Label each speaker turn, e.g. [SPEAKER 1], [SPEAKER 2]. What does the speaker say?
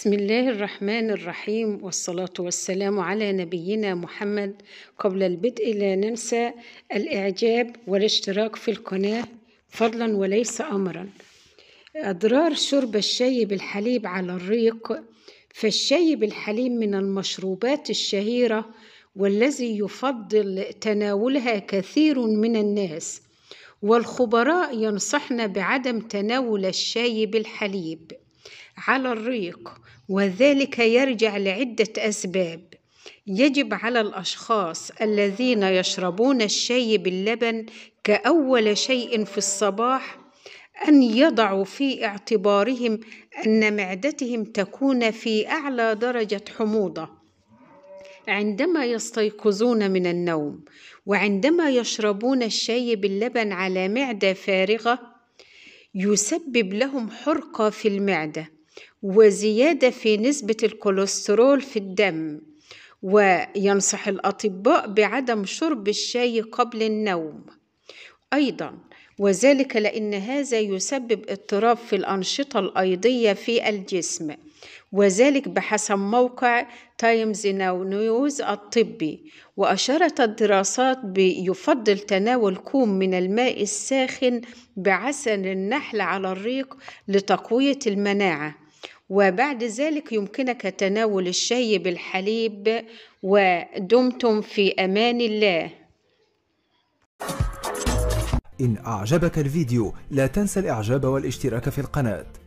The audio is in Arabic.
[SPEAKER 1] بسم الله الرحمن الرحيم والصلاة والسلام على نبينا محمد قبل البدء لا ننسى الإعجاب والاشتراك في القناة فضلا وليس أمرا أضرار شرب الشاي بالحليب على الريق فالشاي بالحليب من المشروبات الشهيرة والذي يفضل تناولها كثير من الناس والخبراء ينصحنا بعدم تناول الشاي بالحليب على الريق وذلك يرجع لعدة أسباب يجب على الأشخاص الذين يشربون الشاي باللبن كأول شيء في الصباح أن يضعوا في اعتبارهم أن معدتهم تكون في أعلى درجة حموضة عندما يستيقظون من النوم وعندما يشربون الشاي باللبن على معدة فارغة يسبب لهم حرقة في المعدة وزيادة في نسبة الكوليسترول في الدم وينصح الأطباء بعدم شرب الشاي قبل النوم أيضا وذلك لأن هذا يسبب اضطراب في الأنشطة الأيضية في الجسم وذلك بحسب موقع تايمز ناو نيوز الطبي وأشارت الدراسات بيفضل تناول كوم من الماء الساخن بعسل النحل على الريق لتقوية المناعة وبعد ذلك يمكنك تناول الشاي بالحليب ودمتم في امان الله ان اعجبك الفيديو لا تنسى الاعجاب والاشتراك في القناه